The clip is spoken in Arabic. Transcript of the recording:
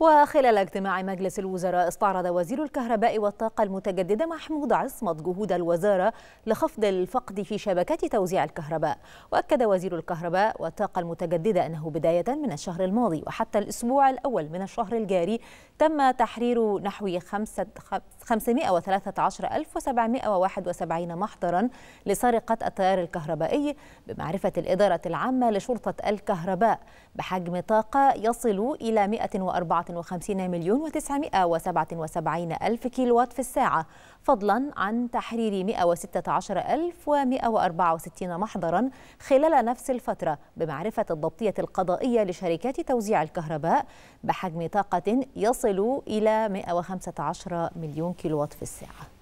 وخلال اجتماع مجلس الوزراء استعرض وزير الكهرباء والطاقة المتجددة محمود عصمت جهود الوزارة لخفض الفقد في شبكات توزيع الكهرباء وأكد وزير الكهرباء والطاقة المتجددة أنه بداية من الشهر الماضي وحتى الأسبوع الأول من الشهر الجاري تم تحرير نحو 513771 محضرا لسرقة التيار الكهربائي بمعرفة الإدارة العامة لشرطة الكهرباء بحجم طاقة يصل إلى 104 54 مليون و977 ألف كيلووات في الساعة فضلا عن تحرير 116164 محضرا خلال نفس الفترة بمعرفة الضبطية القضائية لشركات توزيع الكهرباء بحجم طاقة يصل إلى 115 مليون كيلووات في الساعة